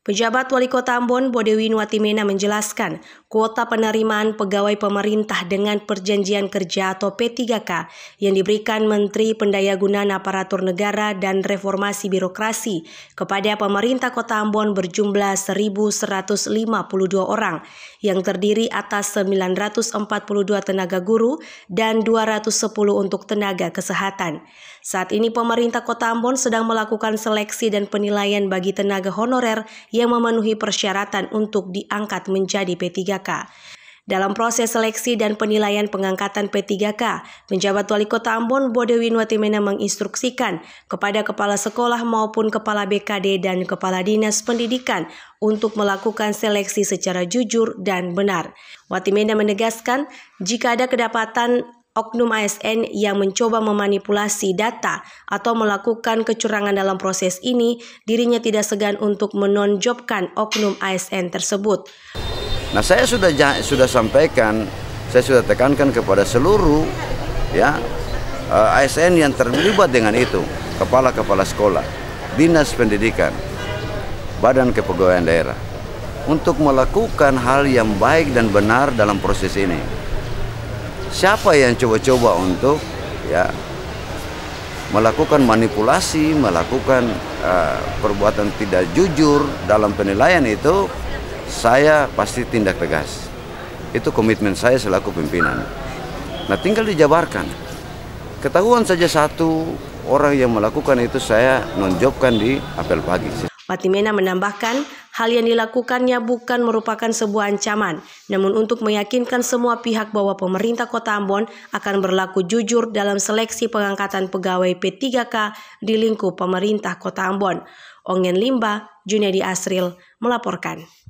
Pejabat Wali Kota Ambon Bodewi Nuatimena menjelaskan, kuota penerimaan pegawai pemerintah dengan perjanjian kerja atau P3K yang diberikan Menteri Pendayagunaan Aparatur Negara dan Reformasi Birokrasi kepada pemerintah Kota Ambon berjumlah 1.152 orang yang terdiri atas 942 tenaga guru dan 210 untuk tenaga kesehatan. Saat ini pemerintah Kota Ambon sedang melakukan seleksi dan penilaian bagi tenaga honorer yang memenuhi persyaratan untuk diangkat menjadi P3K. Dalam proses seleksi dan penilaian pengangkatan P3K, penjabat wali kota Ambon Bode Winwatimena menginstruksikan kepada kepala sekolah maupun kepala BKD dan kepala dinas pendidikan untuk melakukan seleksi secara jujur dan benar. Watimena menegaskan, jika ada kedapatan oknum ASN yang mencoba memanipulasi data atau melakukan kecurangan dalam proses ini, dirinya tidak segan untuk menonjobkan oknum ASN tersebut. Nah, saya sudah sudah sampaikan, saya sudah tekankan kepada seluruh ya eh, ASN yang terlibat dengan itu, kepala-kepala sekolah, dinas pendidikan, badan kepegawaian daerah untuk melakukan hal yang baik dan benar dalam proses ini siapa yang coba-coba untuk ya melakukan manipulasi, melakukan uh, perbuatan tidak jujur dalam penilaian itu saya pasti tindak tegas. Itu komitmen saya selaku pimpinan. Nah, tinggal dijabarkan. Ketahuan saja satu orang yang melakukan itu saya nonjobkan di apel pagi. Patimena menambahkan Hal yang dilakukannya bukan merupakan sebuah ancaman, namun untuk meyakinkan semua pihak bahwa pemerintah Kota Ambon akan berlaku jujur dalam seleksi pengangkatan pegawai P3K di lingkup pemerintah Kota Ambon. Ongen Limba, Junedi Asril melaporkan.